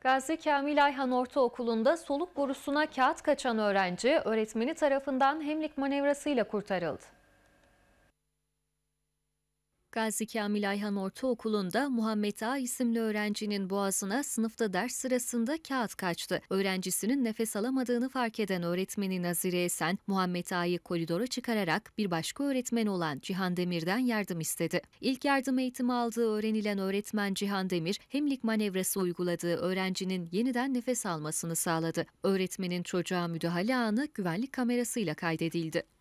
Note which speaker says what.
Speaker 1: Gazze Kamil Ayhan Ortaokulu'nda soluk borusuna kağıt kaçan öğrenci öğretmeni tarafından hemlik manevrasıyla kurtarıldı. Gazi Kamil Ayhan Ortaokulu'nda Muhammed A isimli öğrencinin boğazına sınıfta ders sırasında kağıt kaçtı. Öğrencisinin nefes alamadığını fark eden öğretmeni Nazire Esen, Muhammed A'yı koridora çıkararak bir başka öğretmen olan Cihan Demir'den yardım istedi. İlk yardım eğitimi aldığı öğrenilen öğretmen Cihan Demir, hemlik manevrası uyguladığı öğrencinin yeniden nefes almasını sağladı. Öğretmenin çocuğa müdahale anı güvenlik kamerasıyla kaydedildi.